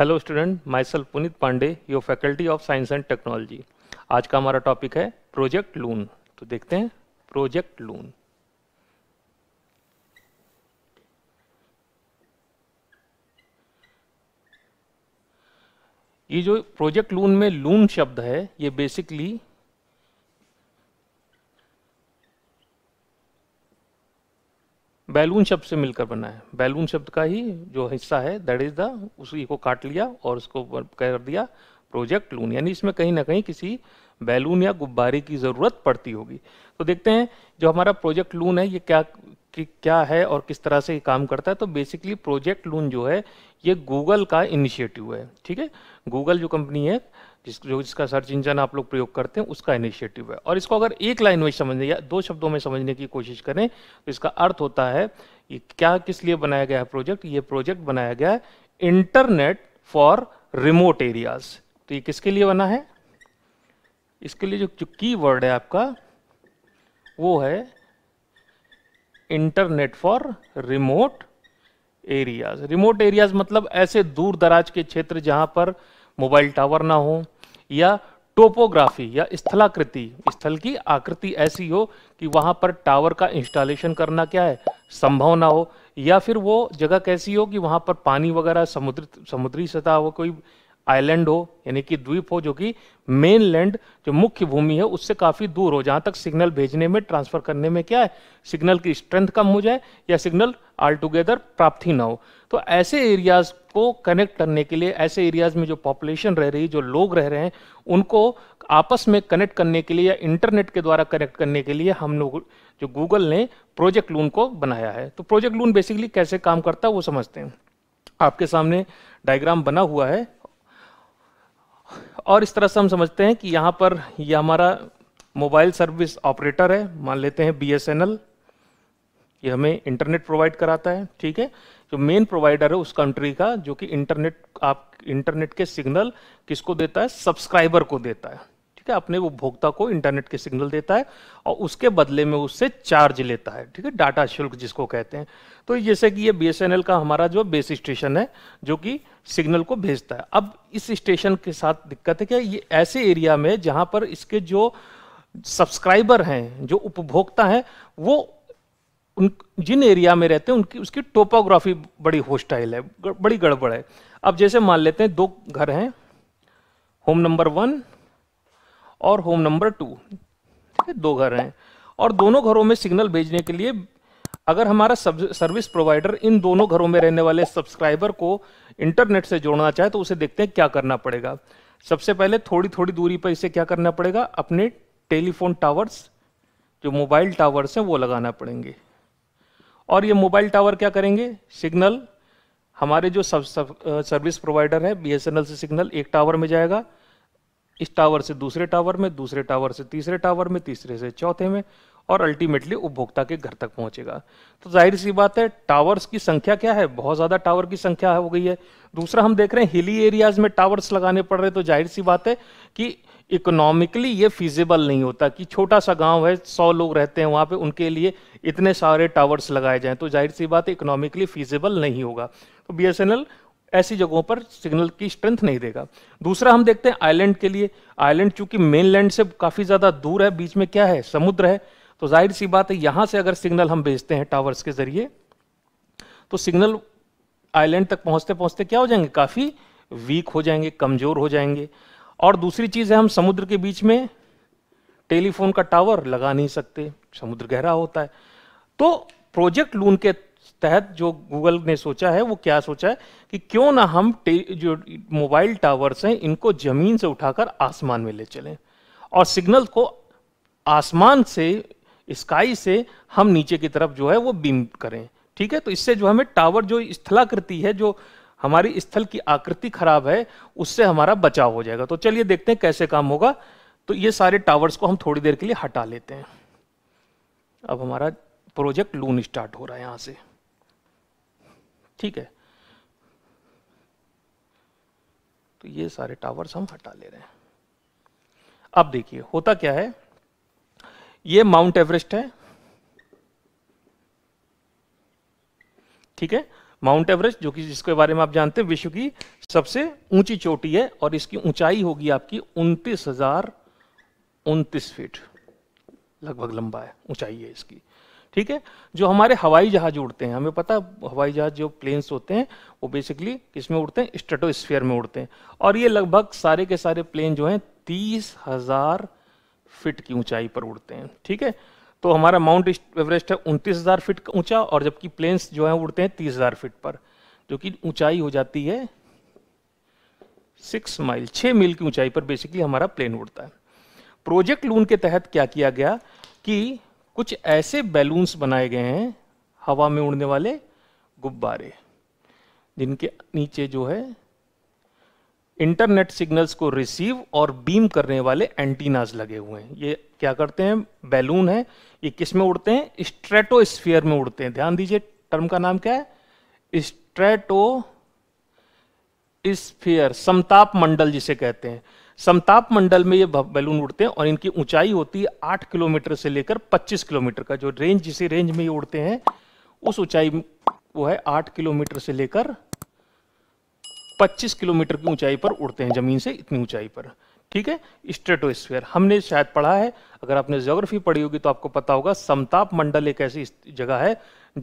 hello student myself Puneet Pandey your faculty of science and technology आज का हमारा topic है प्रोजेक्ट लून तो देखते हैं प्रोजेक्ट लून ये जो प्रोजेक्ट लून में लून शब्द है ये बेसिकली बैलून शब्द से मिलकर बना है बैलून शब्द का ही जो हिस्सा है दैट इज द उसी को काट लिया और उसको कर दिया प्रोजेक्ट लून यानी इसमें कहीं ना कहीं किसी बैलून या गुब्बारे की ज़रूरत पड़ती होगी तो देखते हैं जो हमारा प्रोजेक्ट लून है ये क्या कि क्या है और किस तरह से काम करता है तो बेसिकली प्रोजेक्ट लून जो है ये गूगल का इनिशिएटिव है ठीक है गूगल जो कंपनी है जिस जो जिसका सर्च इंजन आप लोग प्रयोग करते हैं उसका इनिशिएटिव है और इसको अगर एक लाइन में समझने या दो शब्दों में समझने की कोशिश करें तो इसका अर्थ होता है कि क्या किस लिए बनाया गया है प्रोजेक्ट ये प्रोजेक्ट बनाया गया है इंटरनेट फॉर रिमोट एरियाज तो ये किसके लिए बना है इसके लिए जो, जो की वर्ड है आपका वो है internet for remote areas remote areas मतलब ऐसे दूर दराज के क्षेत्र जहां पर मोबाइल टावर ना हो या टोपोग्राफी या स्थलाकृति स्थल की आकृति ऐसी हो कि वहां पर टावर का इंस्टॉलेशन करना क्या है संभव ना हो या फिर वो जगह कैसी हो कि वहां पर पानी वगैरह समुद्र समुद्री सतह हो कोई आइलैंड हो यानी कि द्वीप हो जो कि मेन लैंड जो मुख्य भूमि है उससे काफ़ी दूर हो जहाँ तक सिग्नल भेजने में ट्रांसफ़र करने में क्या है सिग्नल की स्ट्रेंथ कम हो जाए या सिग्नल ऑल टुगेदर प्राप्त ही ना हो तो ऐसे एरियाज़ को कनेक्ट करने के लिए ऐसे एरियाज़ में जो पॉपुलेशन रह रही जो लोग रह रहे हैं उनको आपस में कनेक्ट करने के लिए या इंटरनेट के द्वारा कनेक्ट करने के लिए हम लोग जो गूगल ने प्रोजेक्ट लून को बनाया है तो प्रोजेक्ट लून बेसिकली कैसे काम करता है वो समझते हैं आपके सामने डायग्राम बना हुआ है और इस तरह से हम समझते हैं कि यहाँ पर ये हमारा मोबाइल सर्विस ऑपरेटर है मान लेते हैं बी ये हमें इंटरनेट प्रोवाइड कराता है ठीक है जो मेन प्रोवाइडर है उस कंट्री का जो कि इंटरनेट आप इंटरनेट के सिग्नल किसको देता है सब्सक्राइबर को देता है करके अपने उपभोक्ता को इंटरनेट के सिग्नल देता है और उसके बदले में उससे चार्ज लेता है ठीक है डाटा शुल्क जिसको कहते हैं तो जैसे कि ये बी का हमारा जो बेस स्टेशन है जो कि सिग्नल को भेजता है अब इस स्टेशन के साथ दिक्कत है कि ये ऐसे एरिया में जहाँ पर इसके जो सब्सक्राइबर हैं जो उपभोक्ता हैं वो उन जिन एरिया में रहते हैं उनकी उसकी टोपोग्राफी बड़ी होस्टाइल है बड़ी गड़बड़ है अब जैसे मान लेते हैं दो घर हैं होम नंबर वन और होम नंबर टू ठीक है दो घर हैं और दोनों घरों में सिग्नल भेजने के लिए अगर हमारा सर्विस प्रोवाइडर इन दोनों घरों में रहने वाले सब्सक्राइबर को इंटरनेट से जोड़ना चाहे तो उसे देखते हैं क्या करना पड़ेगा सबसे पहले थोड़ी थोड़ी दूरी पर इसे क्या करना पड़ेगा अपने टेलीफोन टावर्स जो मोबाइल टावर्स हैं वो लगाना पड़ेंगे और ये मोबाइल टावर क्या करेंगे सिग्नल हमारे जो सब, सब सर्विस प्रोवाइडर है बी से सिग्नल एक टावर में जाएगा इस टावर से दूसरे टावर में दूसरे टावर से तीसरे टावर में तीसरे से चौथे में और अल्टीमेटली उपभोक्ता के घर तक पहुंचेगा तो जाहिर सी बात है टावर्स की संख्या क्या है बहुत ज़्यादा टावर की संख्या हो गई है दूसरा हम देख रहे हैं हिली एरियाज में टावर्स लगाने पड़ रहे तो जाहिर सी बात है कि इकोनॉमिकली ये फिजिबल नहीं होता कि छोटा सा गांव है सौ लोग रहते हैं वहां पे उनके लिए इतने सारे टावर्स लगाए जाएं तो जाहिर सी बात है इकोनॉमिकली फिजिबल नहीं होगा तो बीएसएनएल ऐसी जगहों पर सिग्नल की स्ट्रेंथ नहीं देगा दूसरा हम देखते हैं आइलैंड के लिए आइलैंड चूंकि मेन लैंड से काफ़ी ज़्यादा दूर है बीच में क्या है समुद्र है तो जाहिर सी बात है यहां से अगर सिग्नल हम भेजते हैं टावर्स के ज़रिए तो सिग्नल आइलैंड तक पहुंचते पहुंचते क्या हो जाएंगे काफ़ी वीक हो जाएंगे कमज़ोर हो जाएंगे और दूसरी चीज़ है हम समुद्र के बीच में टेलीफोन का टावर लगा नहीं सकते समुद्र गहरा होता है तो प्रोजेक्ट लून के तहत जो गूगल ने सोचा है वो क्या सोचा है कि क्यों ना हम जो मोबाइल टावर्स हैं इनको ज़मीन से उठाकर आसमान में ले चलें और सिग्नल को आसमान से स्काई से हम नीचे की तरफ जो है वो बीम करें ठीक है तो इससे जो हमें टावर जो स्थलाकृति है जो हमारी स्थल की आकृति खराब है उससे हमारा बचाव हो जाएगा तो चलिए देखते हैं कैसे काम होगा तो ये सारे टावर्स को हम थोड़ी देर के लिए हटा लेते हैं अब हमारा प्रोजेक्ट लून स्टार्ट हो रहा है यहाँ से ठीक है तो ये सारे टावर्स हम हटा ले रहे हैं अब देखिए होता क्या है ये माउंट एवरेस्ट है ठीक है माउंट एवरेस्ट जो कि जिसके बारे में आप जानते हैं विश्व की सबसे ऊंची चोटी है और इसकी ऊंचाई होगी आपकी उनतीस हजार उनतीस फीट लगभग लंबा है ऊंचाई है इसकी ठीक है जो हमारे हवाई जहाज उड़ते हैं हमें पता हवाई जहाज जो प्लेन्स होते हैं वो बेसिकली किसमें उड़ते हैं स्टेटोस्फेयर में उड़ते हैं और ये लगभग सारे के सारे प्लेन जो हैं तीस हजार फिट की ऊंचाई पर उड़ते हैं ठीक है तो हमारा माउंट एवरेस्ट है उनतीस हजार फिट ऊंचा और जबकि प्लेन्स जो है उड़ते हैं तीस हजार फिट पर जो कि ऊंचाई हो जाती है सिक्स माइल छः मील की ऊंचाई पर बेसिकली हमारा प्लेन उड़ता है प्रोजेक्ट लून के तहत क्या किया गया कि कुछ ऐसे बैलून्स बनाए गए हैं हवा में उड़ने वाले गुब्बारे जिनके नीचे जो है इंटरनेट सिग्नल्स को रिसीव और बीम करने वाले एंटीनाज लगे हुए हैं ये क्या करते हैं बैलून है ये किस में उड़ते हैं स्ट्रेटोस्फीयर में उड़ते हैं ध्यान दीजिए टर्म का नाम क्या है स्ट्रेटो स्फीयर समताप मंडल जिसे कहते हैं समताप मंडल में ये बैलून उड़ते हैं और इनकी ऊंचाई होती है आठ किलोमीटर से लेकर पच्चीस किलोमीटर का जो रेंज जिसे रेंज में ये उड़ते हैं उस ऊंचाई वो है आठ किलोमीटर से लेकर पच्चीस किलोमीटर की ऊंचाई पर उड़ते हैं जमीन से इतनी ऊंचाई पर ठीक है स्ट्रेटोस्फीयर हमने शायद पढ़ा है अगर आपने ज्योग्राफी पढ़ी होगी तो आपको पता होगा समताप मंडल एक ऐसी जगह है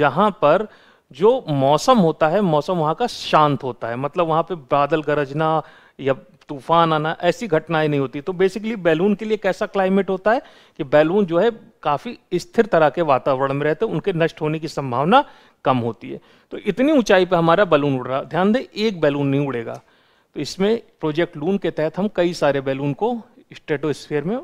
जहां पर जो मौसम होता है मौसम वहां का शांत होता है मतलब वहां पे बादल गरजना या तूफान आना ऐसी घटनाएं नहीं होती तो बेसिकली बैलून के लिए कैसा क्लाइमेट होता है कि बैलून जो है काफ़ी स्थिर तरह के वातावरण में रहते हैं उनके नष्ट होने की संभावना कम होती है तो इतनी ऊंचाई पर हमारा बैलून उड़ रहा ध्यान दें एक बैलून नहीं उड़ेगा तो इसमें प्रोजेक्ट लून के तहत हम कई सारे बैलून को स्टेटोस्फेयर में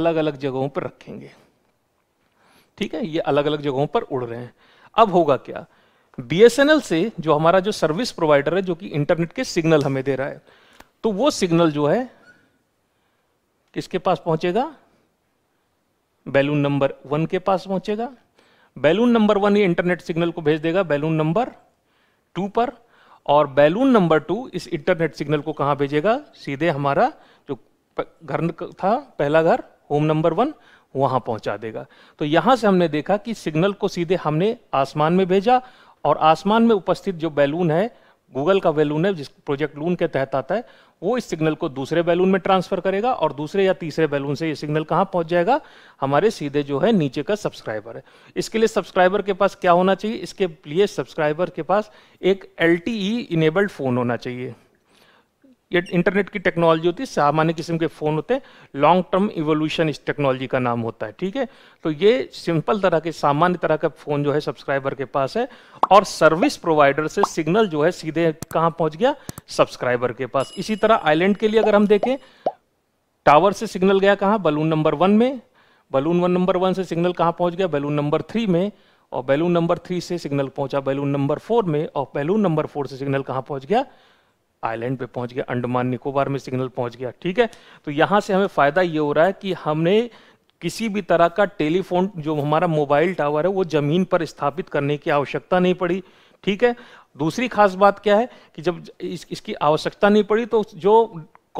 अलग अलग जगहों पर रखेंगे ठीक है ये अलग अलग जगहों पर उड़ रहे हैं अब होगा क्या बी से जो हमारा जो सर्विस प्रोवाइडर है जो कि इंटरनेट के सिग्नल हमें दे रहा है तो वो सिग्नल जो है किसके पास पहुंचेगा बैलून नंबर वन के पास पहुंचेगा बैलून नंबर वन ही इंटरनेट सिग्नल को भेज देगा बैलून नंबर टू पर और बैलून नंबर टू इस इंटरनेट सिग्नल को कहां भेजेगा सीधे हमारा जो घर था पहला घर होम नंबर वन वहां पहुंचा देगा तो यहां से हमने देखा कि सिग्नल को सीधे हमने आसमान में भेजा और आसमान में उपस्थित जो बैलून है गूगल का बैलून है जिस प्रोजेक्ट लून के तहत आता है वो इस सिग्नल को दूसरे बैलून में ट्रांसफर करेगा और दूसरे या तीसरे बैलून से ये सिग्नल कहाँ पहुँच जाएगा हमारे सीधे जो है नीचे का सब्सक्राइबर है इसके लिए सब्सक्राइबर के पास क्या होना चाहिए इसके लिए सब्सक्राइबर के पास एक एल इनेबल्ड फ़ोन होना चाहिए ये इंटरनेट की टेक्नोलॉजी होती है सामान्य किस्म के फ़ोन होते हैं लॉन्ग टर्म इवोल्यूशन इस टेक्नोलॉजी का नाम होता है ठीक है तो ये सिंपल तरह के सामान्य तरह का फ़ोन जो है सब्सक्राइबर के पास है और सर्विस प्रोवाइडर से सिग्नल जो है सीधे कहाँ पहुँच गया सब्सक्राइबर के पास इसी तरह आइलैंड के लिए अगर हम देखें टावर से सिग्नल गया कहाँ बलून नंबर वन में बलून वन नंबर वन से सिग्नल कहाँ पहुँच गया बैलून नंबर थ्री में और बैलून नंबर थ्री से सिग्नल पहुंचा बैलून नंबर फोर में और बैलून नंबर फोर से सिग्नल कहाँ पहुंच गया आइलैंड पे पहुंच गया अंडमान निकोबार में सिग्नल पहुंच गया ठीक है तो यहां से हमें फ़ायदा ये हो रहा है कि हमने किसी भी तरह का टेलीफोन जो हमारा मोबाइल टावर है वो ज़मीन पर स्थापित करने की आवश्यकता नहीं पड़ी ठीक है दूसरी खास बात क्या है कि जब इस, इसकी आवश्यकता नहीं पड़ी तो जो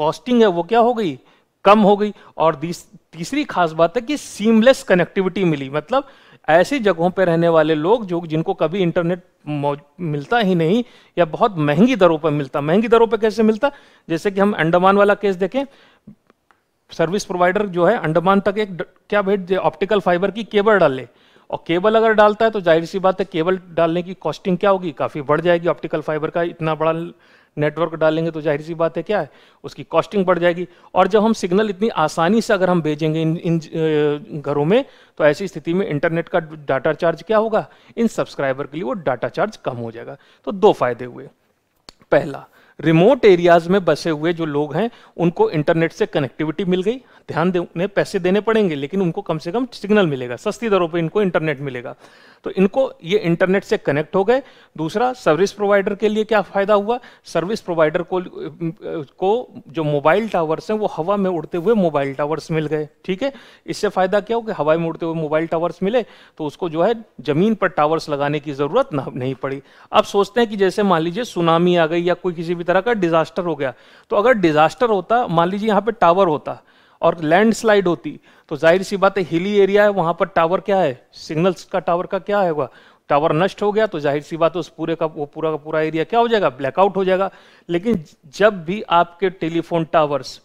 कॉस्टिंग है वो क्या हो गई कम हो गई और तीसरी खास बात है कि सीमलेस कनेक्टिविटी मिली मतलब ऐसी जगहों पर रहने वाले लोग जो जिनको कभी इंटरनेट मिलता ही नहीं या बहुत महंगी दरों पर मिलता महंगी दरों पर कैसे मिलता जैसे कि हम अंडमान वाला केस देखें सर्विस प्रोवाइडर जो है अंडमान तक एक क्या दे ऑप्टिकल फाइबर की केबल डाल ले और केबल अगर डालता है तो जाहिर सी बात है केबल डालने की कॉस्टिंग क्या होगी काफ़ी बढ़ जाएगी ऑप्टिकल फाइबर का इतना बड़ा नेटवर्क डालेंगे तो जाहिर सी बात है क्या है उसकी कॉस्टिंग बढ़ जाएगी और जब हम सिग्नल इतनी आसानी से अगर हम भेजेंगे इन इन घरों में तो ऐसी स्थिति में इंटरनेट का डाटा चार्ज क्या होगा इन सब्सक्राइबर के लिए वो डाटा चार्ज कम हो जाएगा तो दो फायदे हुए पहला रिमोट एरियाज में बसे हुए जो लोग हैं उनको इंटरनेट से कनेक्टिविटी मिल गई ध्यान दे उन्हें पैसे देने पड़ेंगे लेकिन उनको कम से कम सिग्नल मिलेगा सस्ती दरों पर इनको इंटरनेट मिलेगा तो इनको ये इंटरनेट से कनेक्ट हो गए दूसरा सर्विस प्रोवाइडर के लिए क्या फ़ायदा हुआ सर्विस प्रोवाइडर को को जो मोबाइल टावर्स हैं वो हवा में उड़ते हुए मोबाइल टावर्स मिल गए ठीक है इससे फ़ायदा क्या हो कि हवा में उड़ते हुए मोबाइल टावर्स मिले तो उसको जो है ज़मीन पर टावर्स लगाने की ज़रूरत नहीं पड़ी अब सोचते हैं कि जैसे मान लीजिए सुनामी आ गई या कोई किसी भी तरह का डिज़ास्टर हो गया तो अगर डिज़ास्टर होता मान लीजिए यहाँ पर टावर होता और लैंडस्लाइड होती तो जाहिर सी बात है हिली एरिया है वहाँ पर टावर क्या है सिग्नल्स का टावर का क्या होगा टावर नष्ट हो गया तो जाहिर सी बात उस पूरे का वो पूरा का पूरा एरिया क्या हो जाएगा ब्लैकआउट हो जाएगा लेकिन जब भी आपके टेलीफोन टावर्स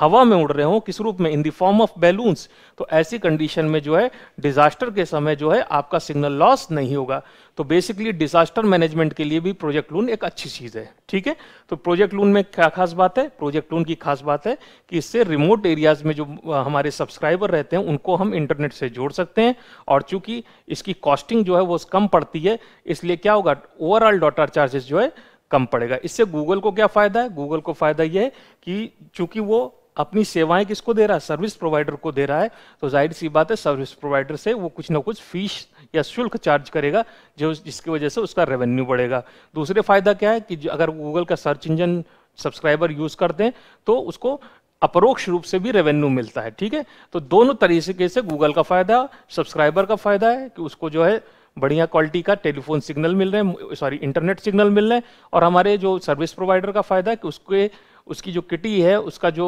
हवा में उड़ रहे हो किस रूप में in the form of balloons तो ऐसी कंडीशन में जो है डिजास्टर के समय जो है आपका सिग्नल लॉस नहीं होगा तो बेसिकली डिजास्टर मैनेजमेंट के लिए भी प्रोजेक्ट लून एक अच्छी चीज है ठीक है तो प्रोजेक्ट लून में क्या खास बात है प्रोजेक्ट लून की खास बात है कि इससे रिमोट एरियाज में जो हमारे सब्सक्राइबर रहते हैं उनको हम इंटरनेट से जोड़ सकते हैं और चूंकि इसकी कॉस्टिंग जो है वो कम पड़ती है इसलिए क्या होगा ओवरऑल डॉटर चार्जेस जो है कम पड़ेगा इससे गूगल को क्या फायदा है गूगल को फायदा यह है कि चूंकि वो अपनी सेवाएं किसको दे रहा है सर्विस प्रोवाइडर को दे रहा है तो जाहिर सी बात है सर्विस प्रोवाइडर से वो कुछ ना कुछ फीस या शुल्क चार्ज करेगा जो जिसकी वजह से उसका रेवेन्यू बढ़ेगा दूसरे फायदा क्या है कि अगर गूगल का सर्च इंजन सब्सक्राइबर यूज करते हैं तो उसको अपरोक्ष रूप से भी रेवेन्यू मिलता है ठीक है तो दोनों तरीके से गूगल का फायदा सब्सक्राइबर का फायदा है कि उसको जो है बढ़िया क्वालिटी का टेलीफोन सिग्नल मिल रहे हैं सॉरी इंटरनेट सिग्नल मिल रहे हैं और हमारे जो सर्विस प्रोवाइडर का फ़ायदा है कि उसके उसकी जो किटी है उसका जो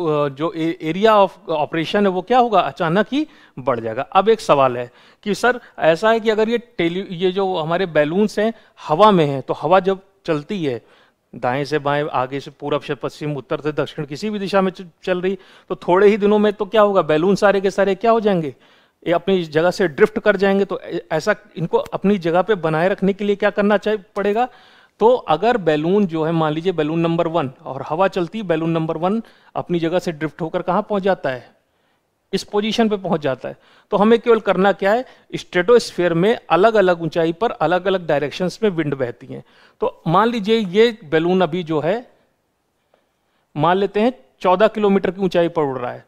जो ए, एरिया ऑफ ऑपरेशन है वो क्या होगा अचानक ही बढ़ जाएगा अब एक सवाल है कि सर ऐसा है कि अगर ये टेली ये जो हमारे बैलून्स हैं हवा में हैं तो हवा जब चलती है दाएं से बाएं आगे से पूरब से पश्चिम उत्तर से दक्षिण किसी भी दिशा में चल रही तो थोड़े ही दिनों में तो क्या होगा बैलून सारे के सारे क्या हो जाएंगे ये अपनी जगह से ड्रिफ्ट कर जाएंगे तो ऐसा इनको अपनी जगह पे बनाए रखने के लिए क्या करना चाहिए पड़ेगा तो अगर बैलून जो है मान लीजिए बैलून नंबर वन और हवा चलती बैलून नंबर वन अपनी जगह से ड्रिफ्ट होकर कहाँ पहुंच जाता है इस पोजीशन पे पहुंच जाता है तो हमें केवल करना क्या है स्टेटोस्फेयर में अलग अलग ऊंचाई पर अलग अलग डायरेक्शंस में विंड बहती हैं तो मान लीजिए ये बैलून अभी जो है मान लेते हैं चौदह किलोमीटर की ऊंचाई पर उड़ रहा है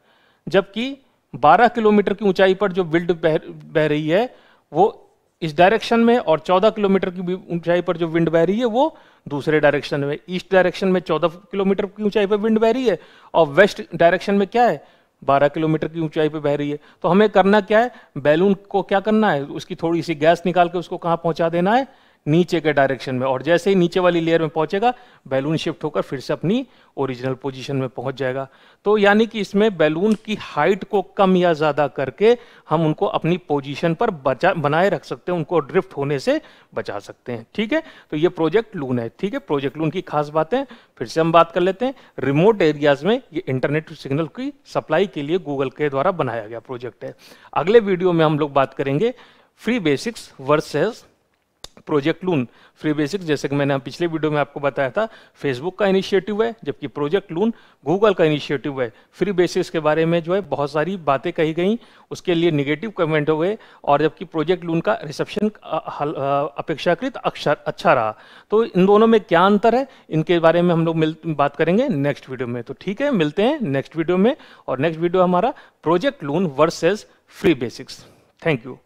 जबकि 12 किलोमीटर की ऊंचाई पर जो विंड बह, बह रही है वो इस डायरेक्शन में और 14 किलोमीटर की ऊंचाई पर जो विंड बह रही है वो दूसरे डायरेक्शन में ईस्ट डायरेक्शन में 14 किलोमीटर की ऊंचाई पर विंड बह रही है और वेस्ट डायरेक्शन में क्या है 12 किलोमीटर की ऊंचाई पर बह रही है तो हमें करना क्या है बैलून को क्या करना है उसकी थोड़ी सी गैस निकाल के उसको कहाँ पहुंचा देना है नीचे के डायरेक्शन में और जैसे ही नीचे वाली लेयर में पहुंचेगा बैलून शिफ्ट होकर फिर से अपनी ओरिजिनल पोजीशन में पहुंच जाएगा तो यानी कि इसमें बैलून की हाइट को कम या ज़्यादा करके हम उनको अपनी पोजीशन पर बचा बनाए रख सकते हैं उनको ड्रिफ्ट होने से बचा सकते हैं ठीक है तो ये प्रोजेक्ट लून है ठीक है प्रोजेक्ट लून की खास बातें फिर से हम बात कर लेते हैं रिमोट एरियाज में ये इंटरनेट सिग्नल की सप्लाई के लिए गूगल के द्वारा बनाया गया प्रोजेक्ट है अगले वीडियो में हम लोग बात करेंगे Free Basics versus Project Loon Free Basics जैसे कि मैंने पिछले वीडियो में आपको बताया था फेसबुक का इनिशिएटिव है जबकि प्रोजेक्ट लून गूगल का इनिशिएटिव है फ्री बेसिक्स के बारे में जो है बहुत सारी बातें कही गई उसके लिए निगेटिव कमेंट हो गए और जबकि प्रोजेक्ट लून का रिसेप्शन अपेक्षाकृत अच्छा रहा तो इन दोनों में क्या अंतर है इनके बारे में हम लोग बात करेंगे नेक्स्ट वीडियो में तो ठीक है मिलते हैं नेक्स्ट वीडियो में और नेक्स्ट वीडियो हमारा Project Loon versus Free Basics thank you